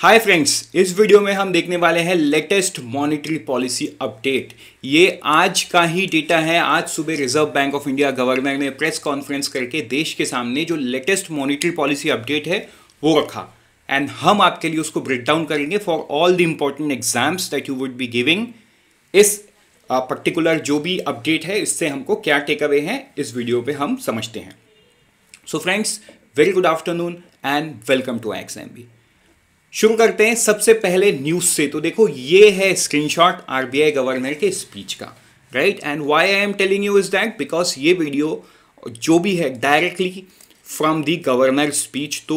Hi friends इस video में हम देखने वाले हैं लेटेस्ट मॉनेटरी पॉलिसी अपडेट ये आज का ही डेटा है आज सुबह reserve bank of India governor ने प्रेस कॉन्फ्रेंस करके देश के सामने जो लेटेस्ट मॉनेटरी पॉलिसी अपडेट है वो रखा एंड हम आपके लिए उसको ब्रेक डाउन करेंगे for all the important exams that you would be giving इस पर्टिकुलर जो भी अपडेट है इससे हमको क्या टेक अवे हैं इस वीडियो पर हम समझते हैं so friends very good afternoon and welcome to ixamBee शुरू करते हैं सबसे पहले न्यूज से तो देखो ये है स्क्रीनशॉट आरबीआई गवर्नर के स्पीच का right and why I am telling you is that because ये वीडियो जो भी है directly from the governor speech तो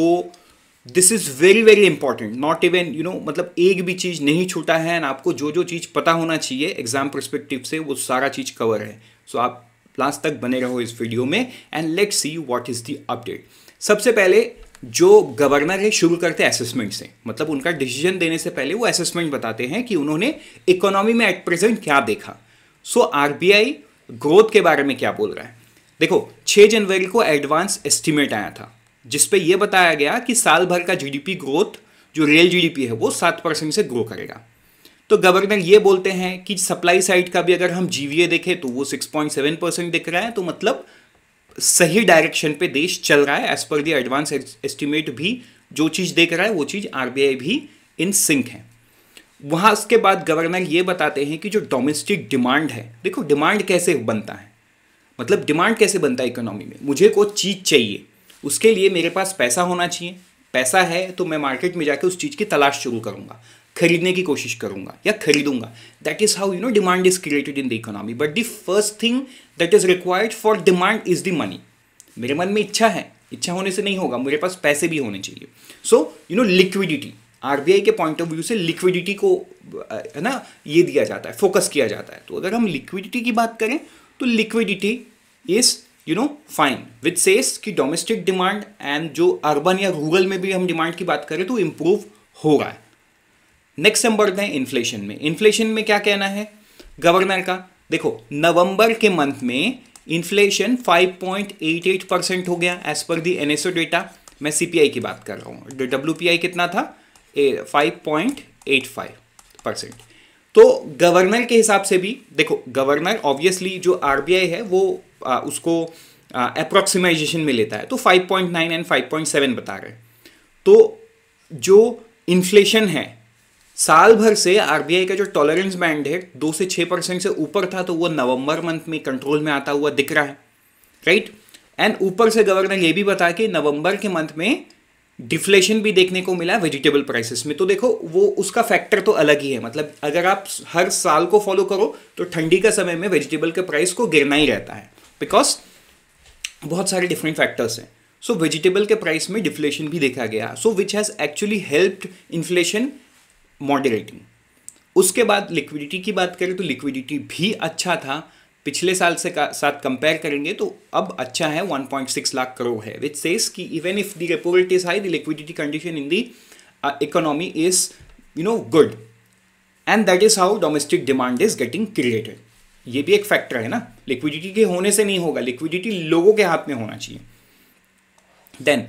this is very very important not even you know मतलब एक भी चीज़ नहीं छूटा है एंड आपको जो जो चीज़ पता होना चाहिए एग्जाम परस्पेक्टिव से वो सारा चीज़ कवर है सो so, आप लास्ट तक बने रहो इस वीडियो में and let see what is the update सबसे पहले जो गवर्नर है शुरू करते हैं असेसमेंट से मतलब उनका डिसीजन देने से पहले वो असेसमेंट बताते हैं कि उन्होंने इकोनॉमी में एट प्रेजेंट क्या देखा सो आर ग्रोथ के बारे में क्या बोल रहा है देखो 6 जनवरी को एडवांस एस्टिमेट आया था जिसपे यह बताया गया कि साल भर का जीडीपी ग्रोथ जो रियल जीडीपी है वो सात परसेंट से ग्रो करेगा तो गवर्नर ये बोलते हैं कि सप्लाई साइड का भी अगर हम जीवीए देखें तो वो 6.7 परसेंट दिख रहा है तो मतलब सही डायरेक्शन पे देश चल रहा है एज पर दी एडवांस एस्टिमेट भी जो चीज़ देख रहा है वो चीज़ आरबीआई भी इन सिंक है वहाँ उसके बाद गवर्नर ये बताते हैं कि जो डोमेस्टिक डिमांड है देखो डिमांड कैसे बनता है मतलब डिमांड कैसे बनता है इकोनॉमी में मुझे कोई चीज़ चाहिए उसके लिए मेरे पास पैसा होना चाहिए पैसा है तो मैं मार्केट में जाकर उस चीज़ की तलाश शुरू करूँगा खरीदने की कोशिश करूंगा या खरीदूंगा that is how you know demand is created in the economy but the first thing that is required for demand is the money मेरे मन में इच्छा है इच्छा होने से नहीं होगा मेरे पास पैसे भी होने चाहिए so you know liquidity RBI के पॉइंट ऑफ व्यू से लिक्विडिटी को है ना ये दिया जाता है फोकस किया जाता है तो अगर हम लिक्विडिटी की बात करें तो liquidity is you know fine with says कि डोमेस्टिक डिमांड एंड जो अर्बन या रूरल में भी हम डिमांड की बात करें तो इम्प्रूव हो रहा है नेक्स्ट हम बढ़ते हैं इन्फ्लेशन में इन्फ्लेशन में क्या कहना है गवर्नर का देखो नवंबर के मंथ में इन्फ्लेशन 5.88 परसेंट हो गया as per the NSO data मैं सीपीआई की बात कर रहा हूँ डब्ल्यू कितना था फाइव पॉइंट परसेंट तो गवर्नर के हिसाब से भी देखो गवर्नर ऑब्वियसली जो आरबीआई है वो आ, उसको अप्रोक्सीमाइजेशन में लेता है तो 5.9 एंड 5.7 बता रहे हैं तो जो इन्फ्लेशन है साल भर से आरबीआई का जो टॉलरेंस बैंड है दो से छह परसेंट से ऊपर था तो वो नवंबर मंथ में कंट्रोल में आता हुआ दिख रहा है राइट एंड ऊपर से गवर्नर ये भी बता कि नवंबर के मंथ में डिफ्लेशन भी देखने को मिला वेजिटेबल प्राइसेस में तो देखो वो उसका फैक्टर तो अलग ही है मतलब अगर आप हर साल को फॉलो करो तो ठंडी का समय में वेजिटेबल के प्राइस को गिरना ही रहता है बिकॉज बहुत सारे डिफरेंट फैक्टर्स हैं सो वेजिटेबल के प्राइस में डिफ्लेशन भी देखा गया so which has actually helped inflation moderating उसके बाद लिक्विडिटी की बात करें तो लिक्विडिटी भी अच्छा था पिछले साल से का, साथ कंपेयर करेंगे तो अब अच्छा है 1.6 लाख करोड़ है which says that even if the repo rate is high the liquidity condition in the economy is you know good and that is how domestic demand is getting created ये भी एक फैक्टर है ना लिक्विडिटी के होने से नहीं होगा लिक्विडिटी लोगों के हाथ में होना चाहिए देन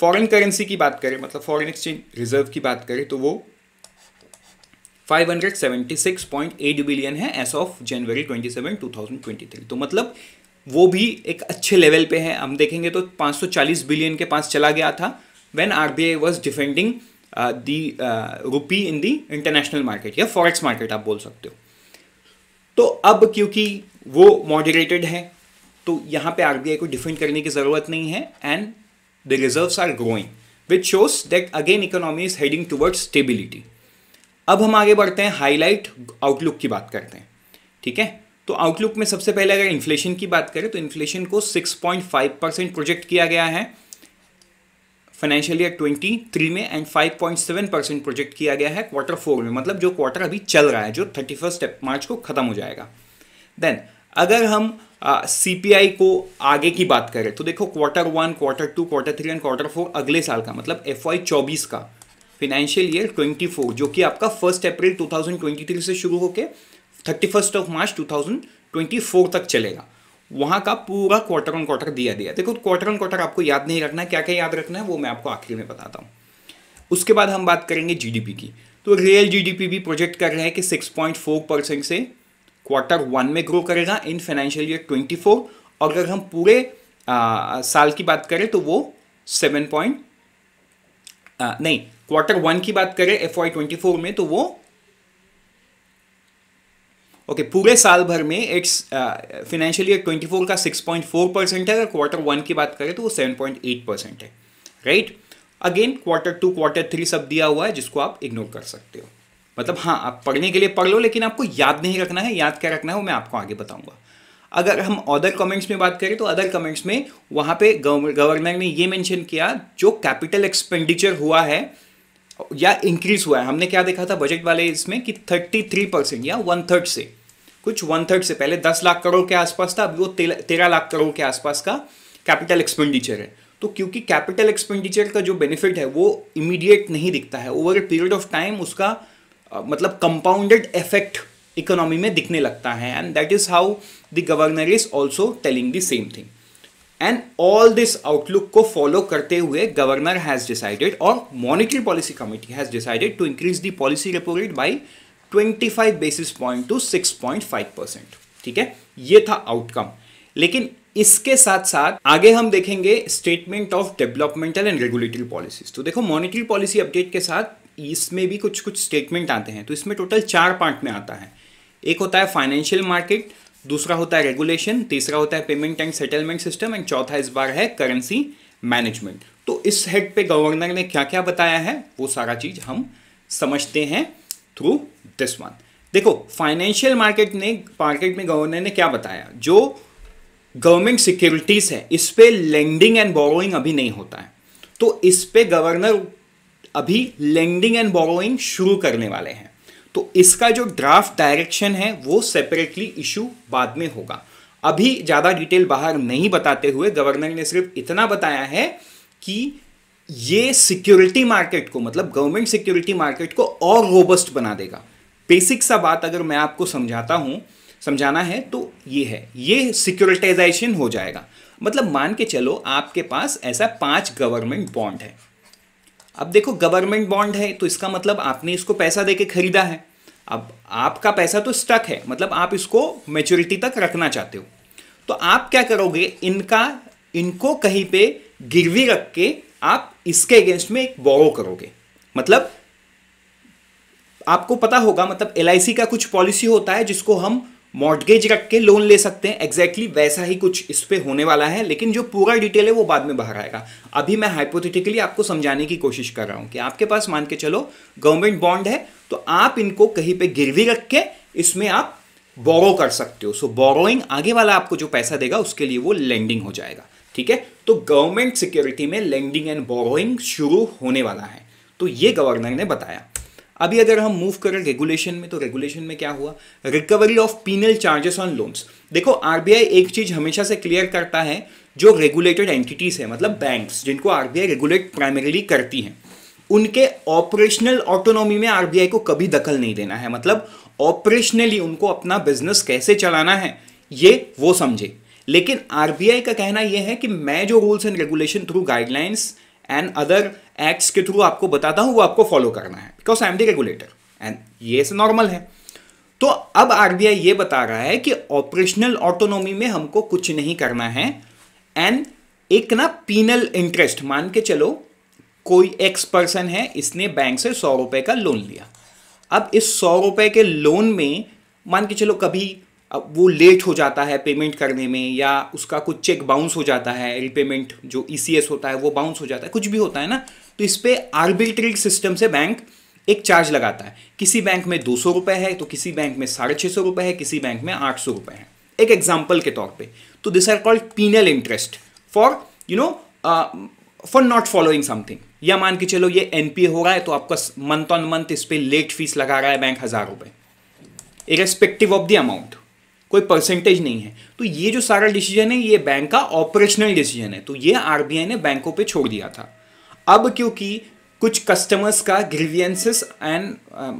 फॉरेन करेंसी की बात करें मतलब फॉरेन एक्सचेंज रिजर्व की बात करें तो वो 576.8 बिलियन है एस ऑफ जनवरी 27 2023 तो मतलब वो भी एक अच्छे लेवल पे है हम देखेंगे तो 540 बिलियन के पास चला गया था when RBI was defending the rupee in the international market या फॉरेक्स मार्केट आप बोल सकते हो तो अब क्योंकि वो मॉडरेटेड है तो यहाँ पे आरबीआई को डिफेंड करने की ज़रूरत नहीं है and the reserves are growing which shows that again economy is heading towards stability अब हम आगे बढ़ते हैं हाईलाइट आउटलुक की बात करते हैं ठीक है तो आउटलुक में सबसे पहले अगर इन्फ्लेशन की बात करें तो इन्फ्लेशन को 6.5 परसेंट प्रोजेक्ट किया गया है फाइनेंशियल ईयर 23 में एंड 5.7 परसेंट प्रोजेक्ट किया गया है क्वार्टर फोर में मतलब जो क्वार्टर अभी चल रहा है जो थर्टी फर्स्ट मार्च को ख़त्म हो जाएगा देन अगर हम सी uh, को आगे की बात करें तो देखो quarter one quarter two quarter three and quarter four अगले साल का मतलब एफ वाई चौबीस का फिनेंशियल ईयर 24 जो कि आपका फर्स्ट अप्रैल 2023 से शुरू होकर थर्टी फर्स्ट ऑफ मार्च 2024 तक चलेगा वहाँ का पूरा क्वार्टर ऑन क्वार्टर दिया दिया देखो क्वार्टर ऑन क्वार्टर आपको याद नहीं रखना है क्या क्या याद रखना है वो मैं आपको आखिर में बताता हूँ उसके बाद हम बात करेंगे जीडीपी की तो रियल जीडीपी भी प्रोजेक्ट कर रहे हैं कि 6.4 परसेंट से क्वार्टर वन में ग्रो करेगा इन फाइनेंशियल ईयर 24 और अगर हम पूरे आ, साल की बात करें तो वो सेवन पॉइंट नहीं क्वार्टर वन की बात करें एफ वाई ट्वेंटी फोर में तो वो ओके okay, पूरे साल भर में it's financial year twenty four का सिक्स पॉइंट फोर परसेंट है अगर क्वार्टर वन की बात करें तो वो सेवन पॉइंट एट परसेंट है right again quarter two quarter three सब दिया हुआ है जिसको आप इग्नोर कर सकते हो मतलब हाँ आप पढ़ने के लिए पढ़ लो लेकिन आपको याद नहीं रखना है याद क्या रखना है वो मैं आपको आगे बताऊंगा अगर हम अदर कमेंट्स में बात करें तो अदर कमेंट्स में वहाँ पे गवर्नर ने ये मेंशन किया जो कैपिटल एक्सपेंडिचर हुआ है या इंक्रीज हुआ है हमने क्या देखा था बजट वाले इसमें कि 33 परसेंट या वन थर्ड से कुछ वन थर्ड से पहले 10 लाख करोड़ के आसपास था अभी वो तेरह लाख करोड़ के आसपास का कैपिटल एक्सपेंडिचर है तो क्योंकि कैपिटल एक्सपेंडिचर का जो बेनिफिट है वो इमीडिएट नहीं दिखता है over a period of time उसका मतलब कंपाउंडेड इफेक्ट इकोनॉमी में दिखने लगता है and that is how the governor is also telling the same thing and all this outlook को फॉलो करते हुए गवर्नर हैज़ डिसाइडेड और monetary policy committee has decided to increase the policy repo rate by 25 basis point to 6.5 percent ठीक है ये था outcome लेकिन इसके साथ साथ आगे हम देखेंगे statement of developmental and regulatory policies तो देखो मॉनिटरी पॉलिसी अपडेट के साथ इसमें भी कुछ कुछ स्टेटमेंट आते हैं तो इसमें टोटल चार पार्ट में आता है एक होता है फाइनेंशियल मार्केट दूसरा होता है रेगुलेशन तीसरा होता है payment and settlement system and चौथा इस बार है करेंसी मैनेजमेंट तो इस हेड पे गवर्नर ने क्या क्या बताया है वो सारा चीज हम समझते हैं थ्रू दिस वन देखो फाइनेंशियल मार्केट ने मार्केट में गवर्नर ने क्या बताया जो गवर्नमेंट सिक्योरिटीज है इस पर लेंडिंग एंड बोरोइंग अभी नहीं होता है तो इस पर गवर्नर अभी लेंडिंग एंड बोरोइंग शुरू करने वाले हैं तो इसका जो ड्राफ्ट डायरेक्शन है वो सेपरेटली इशू बाद में होगा अभी ज़्यादा डिटेल बाहर नहीं बताते हुए गवर्नर ने सिर्फ इतना बताया है कि ये सिक्योरिटी मार्केट को मतलब गवर्नमेंट सिक्योरिटी मार्केट को और रोबस्ट बना देगा बेसिक सा बात अगर मैं आपको समझाता हूं समझाना है तो ये है ये सिक्योरिटाइजेशन हो जाएगा मतलब मान के चलो आपके पास ऐसा पांच गवर्नमेंट बॉन्ड है अब देखो गवर्नमेंट बॉन्ड है तो इसका मतलब आपने इसको पैसा दे खरीदा है अब आपका पैसा तो स्टक है मतलब आप इसको मेच्योरिटी तक रखना चाहते हो तो आप क्या करोगे इनका इनको कहीं पे गिरवी रख के आप इसके अगेंस्ट में एक बोरो करोगे मतलब आपको पता होगा मतलब एल का कुछ पॉलिसी होता है जिसको हम मॉडगेज रख के लोन ले सकते हैं एग्जैक्टली exactly वैसा ही कुछ इस पर होने वाला है लेकिन जो पूरा डिटेल है वो बाद में बाहर आएगा अभी मैं हाइपोथेटिकली आपको समझाने की कोशिश कर रहा हूँ कि आपके पास मान के चलो गवर्नमेंट बॉन्ड है तो आप इनको कहीं पे गिरवी रख के इसमें आप बोरो कर सकते हो सो so, बोरोइंग आगे वाला आपको जो पैसा देगा उसके लिए वो लैंडिंग हो जाएगा ठीक है तो गवर्नमेंट सिक्योरिटी में लैंडिंग एंड बोरोइंग शुरू होने वाला है तो ये गवर्नर ने बताया अभी अगर हम मूव करें रेगुलेशन में तो रेगुलेशन में क्या हुआ recovery of penal charges on loans देखो आरबीआई एक चीज हमेशा से क्लियर करता है जो रेगुलेटेड एंटिटीज है मतलब बैंक्स जिनको आरबीआई रेगुलेट प्राइमरीली करती है उनके ऑपरेशनल ऑटोनॉमी में आरबीआई को कभी दखल नहीं देना है मतलब ऑपरेशनली उनको अपना बिजनेस कैसे चलाना है ये वो समझे लेकिन आरबीआई का कहना यह है कि मैं जो rules and regulation through guidelines and other acts के थ्रू आपको बताता हूँ वो आपको फॉलो करना है because I am the regulator and ये से नॉर्मल है तो अब आरबीआई ये बता रहा है कि ऑपरेशनल ऑटोनॉमी में हमको कुछ नहीं करना है एंड एक ना पीनल इंटरेस्ट मान के चलो कोई एक्स पर्सन है इसने बैंक से सौ रुपए का लोन लिया अब इस सौ रुपए के लोन में मान के चलो कभी अब वो लेट हो जाता है पेमेंट करने में या उसका कुछ चेक बाउंस हो जाता है रिपेमेंट जो ई e होता है वो बाउंस हो जाता है कुछ भी होता है ना तो इस पर आर्बिट्रेट सिस्टम से बैंक एक चार्ज लगाता है किसी बैंक में दो सौ रुपये है तो किसी बैंक में साढ़े छः सौ रुपये है किसी बैंक में आठ सौ रुपये है एक एग्जाम्पल के तौर पे तो this are called penal interest for you know for not following something या मान के चलो ये एनपीए हो रहा है तो आपका मंथ ऑन मंथ इस पर लेट फीस लगा रहा है बैंक हज़ार रुपये इरेस्पेक्टिव ऑफ द अमाउंट कोई परसेंटेज नहीं है तो ये जो सारा डिसीजन है ये बैंक का ऑपरेशनल डिसीजन है तो ये आरबीआई ने बैंकों पे छोड़ दिया था अब क्योंकि कुछ कस्टमर्स का ग्रीवियंसिस एंड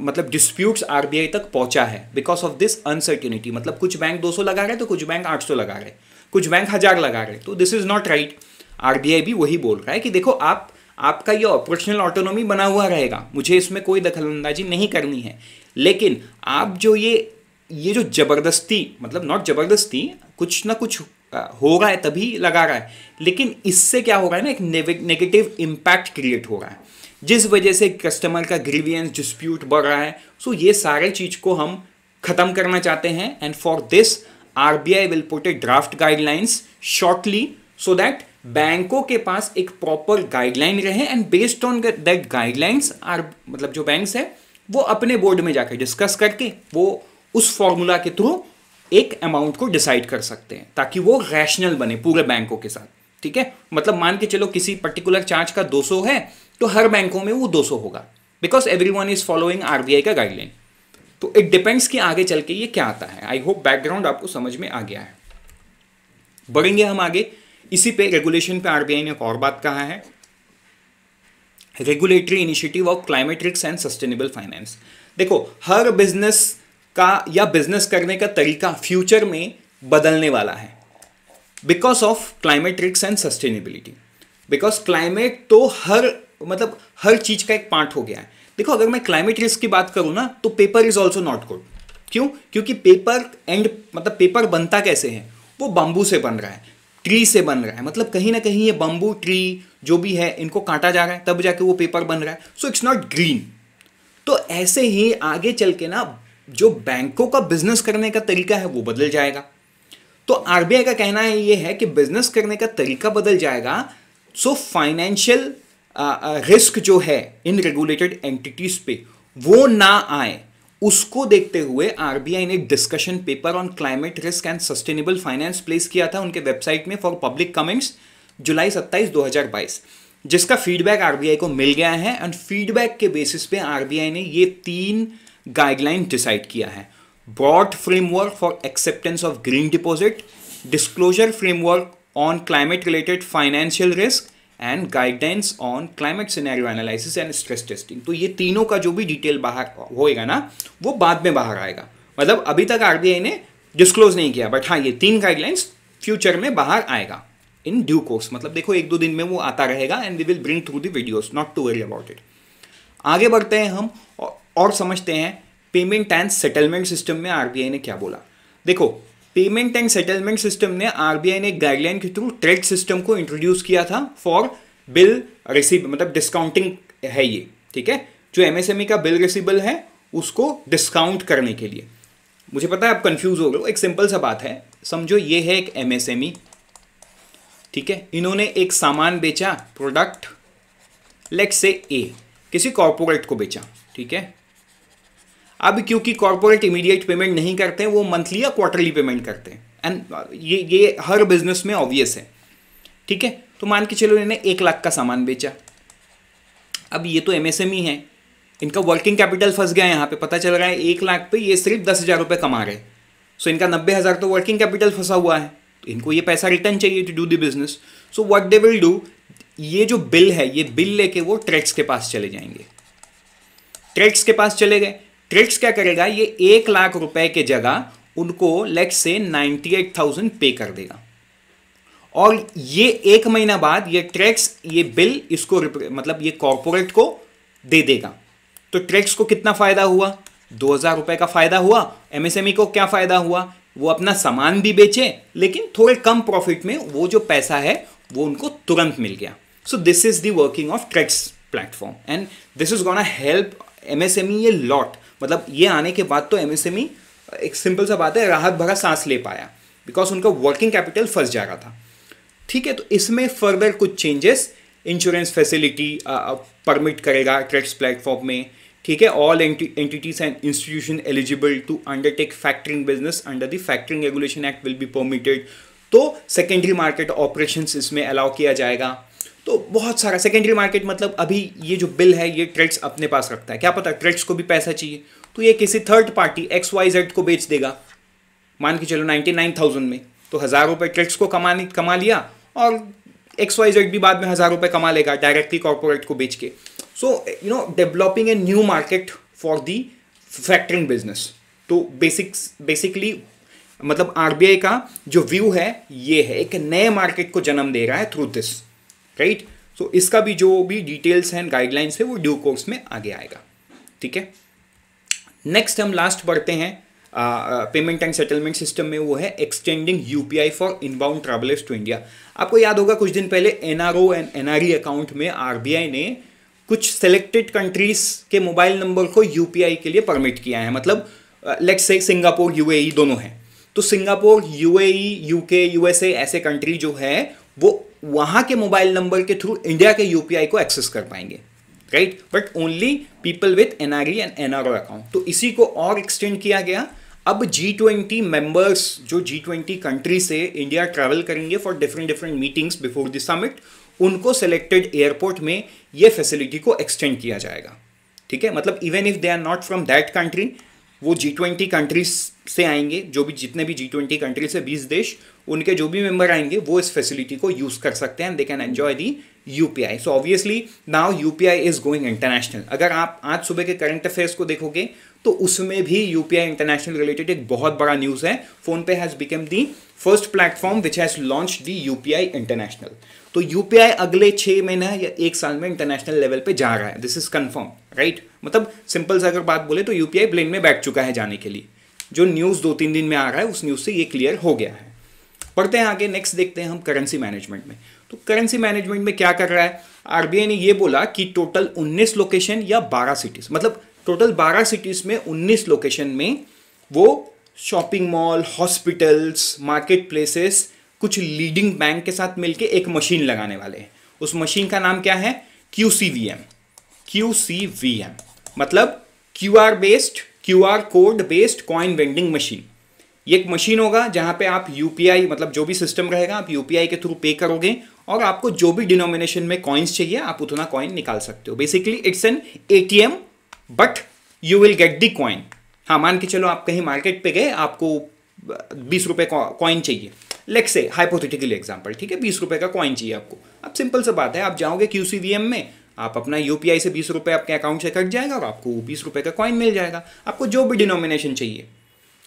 मतलब डिस्प्यूट्स आरबीआई तक पहुंचा है बिकॉज ऑफ दिस अनसर्टिनिटी मतलब कुछ बैंक 200 लगा रहे तो कुछ बैंक 800 लगा रहे कुछ बैंक हज़ार लगा रहे तो this is not right RBI भी वही बोल रहा है कि देखो आप आपका ये ऑपरेशनल ऑटोनॉमी बना हुआ रहेगा मुझे इसमें कोई दखल अंदाजी नहीं करनी है लेकिन आप जो ये ये जो ज़बरदस्ती मतलब नॉट ज़बरदस्ती कुछ ना कुछ हो रहा है तभी लगा रहा है लेकिन इससे क्या हो रहा है ना एक नेगेटिव इम्पैक्ट क्रिएट हो रहा है जिस वजह से कस्टमर का ग्रीवियंस डिस्प्यूट बढ़ रहा है सो ये सारे चीज़ को हम ख़त्म करना चाहते हैं and for this R B I will put a draft guidelines shortly so that बैंकों के पास एक प्रॉपर गाइडलाइन रहे and based on that guidelines are मतलब जो बैंक्स है वो अपने बोर्ड में जाकर डिस्कस करके वो उस फॉर्मूला के थ्रू एक अमाउंट को डिसाइड कर सकते हैं ताकि वो रैशनल बने पूरे बैंकों के साथ ठीक है मतलब मान के चलो किसी पर्टिकुलर चार्ज का 200 है तो हर बैंकों में वो 200 होगा because every one is following RBI का गाइडलाइन तो इट डिपेंड्स कि आगे चल के ये क्या आता है आई होप बैकग्राउंड आपको समझ में आ गया है बढ़ेंगे हम आगे इसी पे रेगुलेशन पे आरबीआई ने एक और बात कहा है रेगुलेटरी इनिशिएटिव ऑफ क्लाइमेट रिक्स एंड सस्टेनेबल फाइनेंस देखो हर बिजनेस का या बिजनेस करने का तरीका फ्यूचर में बदलने वाला है बिकॉज ऑफ क्लाइमेट रिक्स एंड सस्टेनेबिलिटी बिकॉज क्लाइमेट तो हर मतलब हर चीज़ का एक पार्ट हो गया है देखो अगर मैं क्लाइमेट रिस्क की बात करूँ ना तो paper is also not good क्यों क्योंकि पेपर एंड मतलब पेपर बनता कैसे है वो बम्बू से बन रहा है ट्री से बन रहा है मतलब कहीं ना कहीं ये बम्बू ट्री जो भी है इनको काटा जा रहा है तब जाके वो पेपर बन रहा है सो इट्स नॉट ग्रीन तो ऐसे ही आगे चल के ना जो बैंकों का बिजनेस करने का तरीका है वो बदल जाएगा तो आरबीआई का कहना है ये है कि बिजनेस करने का तरीका बदल जाएगा सो फाइनेंशियल रिस्क जो है इन रेगुलेटेड एंटिटीज पे वो ना आए उसको देखते हुए आरबीआई ने discussion paper on climate risk and sustainable finance place किया था उनके वेबसाइट में फॉर पब्लिक कमेंट्स जुलाई 27 2022 जिसका फीडबैक आरबीआई को मिल गया है एंड फीडबैक के बेसिस पे आरबीआई ने ये तीन uh, गाइडलाइन डिसाइड किया है broad framework for acceptance of green deposit disclosure framework on climate related financial risk and guidelines on climate scenario analysis and stress testing तो ये तीनों का जो भी डिटेल बाहर होएगा ना वो बाद में बाहर आएगा मतलब अभी तक आरबीआई ने डिस्क्लोज नहीं किया बट हाँ ये तीन गाइडलाइंस फ्यूचर में बाहर आएगा इन ड्यू कोर्स मतलब देखो एक दो दिन में वो आता रहेगा and we will bring through the videos not to worry about it आगे बढ़ते हैं हम और और समझते हैं पेमेंट एंड सेटलमेंट सिस्टम में आरबीआई ने क्या बोला देखो पेमेंट एंड सेटलमेंट सिस्टम ने आरबीआई ने गाइडलाइन के थ्रू ट्रेड सिस्टम को इंट्रोड्यूस किया था फॉर बिल रिसीव मतलब डिस्काउंटिंग है ये ठीक है जो एमएसएमई e का बिल रिसीबल है उसको डिस्काउंट करने के लिए मुझे पता है आप कंफ्यूज हो गए हो एक सिंपल सा बात है समझो ये है एक एमएसएमई e, ठीक है इन्होंने एक सामान बेचा प्रोडक्ट लेट से ए किसी कॉरपोरेट को बेचा ठीक है अब क्योंकि कॉरपोरेट इमीडिएट पेमेंट नहीं करते हैं वो मंथली या क्वार्टरली पेमेंट करते हैं एंड uh, ये ये हर बिजनेस में ऑब्वियस है ठीक है तो मान के चलो इन्होंने एक लाख का सामान बेचा अब ये तो एमएसएमई e है इनका वर्किंग कैपिटल फंस गया है यहाँ पे पता चल रहा है एक लाख पे ये सिर्फ दस हज़ार रुपये कमा रहे सो इनका नब्बे हज़ार तो वर्किंग कैपिटल फंसा हुआ है तो इनको ये पैसा रिटर्न चाहिए to do the business so what they will do ये जो बिल है ये बिल लेके वो ट्रेक्स के पास चले जाएंगे ट्रेक्स के पास चले गए ट्रिक्स क्या करेगा ये एक लाख रुपए के जगह उनको लेट से नाइन्टी एट थाउजेंड पे कर देगा और ये एक महीना बाद ये ट्रैक्स ये बिल इसको मतलब ये कॉरपोरेट को दे देगा तो ट्रैक्स को कितना फ़ायदा हुआ दो हज़ार रुपए का फ़ायदा हुआ एमएसएमई e को क्या फ़ायदा हुआ वो अपना सामान भी बेचे लेकिन थोड़े कम प्रॉफिट में वो जो पैसा है वो उनको तुरंत मिल गया so this is the working of TReDS platform and this is gonna help MSME a lot मतलब ये आने के बाद तो एमएसएमई e, एक सिंपल सा बात है राहत भरा सांस ले पाया बिकॉज उनका वर्किंग कैपिटल फंस जा रहा था ठीक है तो इसमें फर्दर कुछ चेंजेस इंश्योरेंस फैसिलिटी परमिट करेगा ट्रेड्स प्लेटफॉर्म में ठीक है all entities and institution eligible to undertake factoring business under the factoring regulation act will be permitted तो सेकेंडरी मार्केट ऑपरेशन इसमें अलाउ किया जाएगा तो बहुत सारा सेकेंडरी मार्केट मतलब अभी ये जो बिल है ये ट्रेड्स अपने पास रखता है क्या पता ट्रेड्स को भी पैसा चाहिए तो ये किसी third party X Y Z को बेच देगा मान के चलो नाइन्टी नाइन थाउजेंड में तो हज़ार रुपये ट्रेड्स को कमा कमा लिया और एक्स वाई जेड भी बाद में हज़ार रुपये कमा लेगा डायरेक्टली कॉरपोरेट को बेच के so you know developing a new market for the factoring business तो बेसिक्स बेसिकली मतलब आर का जो व्यू है ये है एक नए मार्केट को जन्म दे रहा है through this right so so, इसका भी जो भी डिटेल्स हैं गाइडलाइंस है वो ड्यू कोर्स में आगे आएगा ठीक है नेक्स्ट हम लास्ट बढ़ते हैं पेमेंट एंड सेटलमेंट सिस्टम में वो है extending UPI for inbound travellers to India आपको याद होगा कुछ दिन पहले एनआरओ एंड एनआरई अकाउंट में आर ने कुछ सेलेक्टेड कंट्रीज के मोबाइल नंबर को यूपीआई के लिए परमिट किया है मतलब लेट्स से सिंगापुर यू दोनों हैं तो Singapore U A E U ऐसे कंट्री जो है वो वहां के मोबाइल नंबर के थ्रू इंडिया के यूपीआई को एक्सेस कर पाएंगे right but only people with NRE and NRO account तो इसी को और एक्सटेंड किया गया अब जी ट्वेंटी मेंबर्स जो जी ट्वेंटी कंट्री से इंडिया ट्रैवल करेंगे for different different meetings before the summit उनको सेलेक्टेड एयरपोर्ट में ये फैसिलिटी को एक्सटेंड किया जाएगा ठीक है मतलब even if they are not from that country वो जी ट्वेंटी कंट्रीज से आएंगे जो भी जितने भी जी ट्वेंटी कंट्री से बीस देश उनके जो भी मेंबर आएंगे वो इस फैसिलिटी को यूज़ कर सकते हैं they can enjoy the U P I so obviously now U P I is going international अगर आप आज सुबह के करंट अफेयर्स को देखोगे तो उसमें भी U P I international related एक बहुत बड़ा न्यूज़ है PhonePe has become the first platform which has launch the U P I international तो यू पी आई अगले छह महीना या एक साल में इंटरनेशनल लेवल पे जा रहा है दिस इज़ कन्फर्म राइट मतलब सिंपल से अगर बात बोले तो यू पी आई प्लेन में बैठ चुका है जाने के लिए जो न्यूज़ दो तीन दिन में आ रहा है उस न्यूज़ से ये क्लियर हो गया है पढ़ते हैं आगे नेक्स्ट देखते हैं हम करेंसी मैनेजमेंट में तो करेंसी मैनेजमेंट में क्या कर रहा है आरबीआई ने ये बोला कि टोटल उन्नीस लोकेशन या बारह सिटीज मतलब टोटल बारह सिटीज में उन्नीस लोकेशन में वो shopping mall hospitals market places कुछ लीडिंग बैंक के साथ मिलके एक मशीन लगाने वाले हैं उस मशीन का नाम क्या है Q C V M Q C V M मतलब Q R based Q R code based coin vending machine ये एक मशीन होगा जहां पे आप यू मतलब जो भी सिस्टम रहेगा आप यू के थ्रू पे करोगे और आपको जो भी डिनोमिनेशन में कॉइन्स चाहिए आप उतना कॉइन निकाल सकते हो basically it's an a but you will get the coin हाँ मान के चलो आप कहीं मार्केट पे गए आपको बीस रुपये कॉइन चाहिए लेट से हाइपोथेटिकली एग्जाम्पल ठीक है बीस रुपये का कॉइन चाहिए आपको अब सिंपल सा बात है आप जाओगे क्यू में आप अपना यू से बीस रुपये आपके अकाउंट से कट जाएगा और आपको बीस रुपये का कॉइन मिल जाएगा आपको जो भी डिनोमिनेशन चाहिए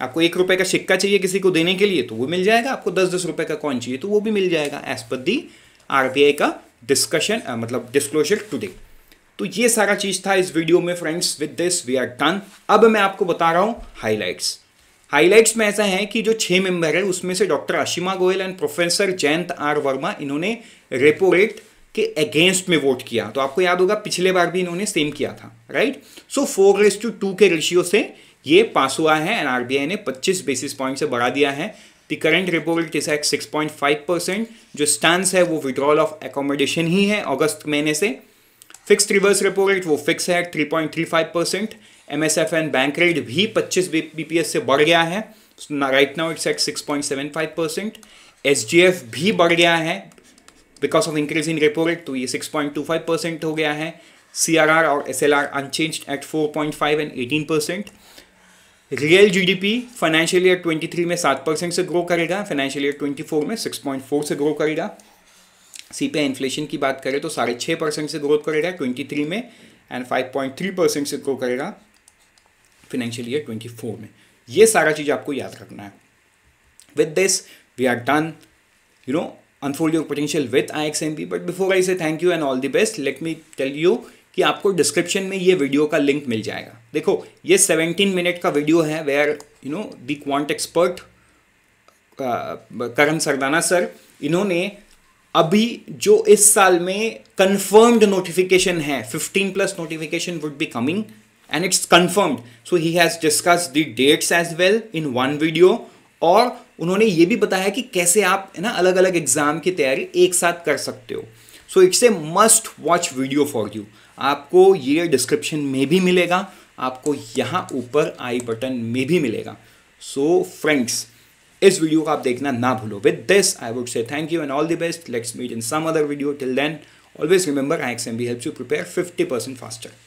आपको एक रुपये का सिक्का चाहिए किसी को देने के लिए तो वो मिल जाएगा आपको दस दस रुपये का कॉइन चाहिए तो वो भी मिल जाएगा एज पर दी आर का डिस्कशन मतलब डिस्क्लोजर टुडे तो ये सारा चीज़ था इस वीडियो में friends with this we are done अब मैं आपको बता रहा हूँ हाईलाइट्स हाईलाइट्स में ऐसा है कि जो छह मेंबर है उसमें से doctor Ashima Goyal and professor Jayant R Varma इन्होंने रेपो रेट के अगेंस्ट में वोट किया तो आपको याद होगा पिछले बार भी इन्होंने सेम किया था right so four is to two के रेशियो से ये पास हुआ है एंड आरबीआई ने 25 बेसिस पॉइंट से बढ़ा दिया है the current repo rate is at 6.5 percent जो स्टांस है वो विड्रॉल ऑफ एकोमोडेशन ही है अगस्त महीने से फिक्स रिवर्स रेपो रेट वो फिक्स है three point and bank rate भी पच्चीस बी से बढ़ गया है right now it's at 6.75 percent S भी बढ़ गया है because of increase in repo rate तो ये 6.25 परसेंट हो गया है सी और S unchanged at 4.5 and 18 percent real GDP financial year 23 में 7 परसेंट से ग्रो करेगा फाइनेंशियल ईयर 24 में 6.4 से ग्रो करेगा सी इन्फ्लेशन की बात करें तो साढ़े छः परसेंट से ग्रोथ करेगा 23 में एंड 5.3 परसेंट से ग्रो करेगा फाइनेंशियल ईयर 24 में ये सारा चीज़ आपको याद रखना है with this we are done you know unfold your potential with IXMP. But before I say thank you and all the best, let me tell you कि आपको डिस्क्रिप्शन में ये वीडियो का लिंक मिल जाएगा देखो ये 17 मिनट का वीडियो है we are you know the quant expert Karan Sardana sir इन्होंने अभी जो इस साल में कन्फर्म्ड नोटिफिकेशन है fifteen plus notification would be coming and it's confirmed so he has discuss the dates as well in one video और उन्होंने ये भी बताया कि कैसे आप है ना अलग अलग एग्ज़ाम की तैयारी एक साथ कर सकते हो so it's a must watch video for you आपको ये डिस्क्रिप्शन में भी मिलेगा आपको यहाँ ऊपर आई बटन में भी मिलेगा सो so, फ्रेंड्स इस वीडियो को आप देखना ना भूलो with this I would say thank you and all the best let's meet in some other video till then always I am be help you prepare fifty percent faster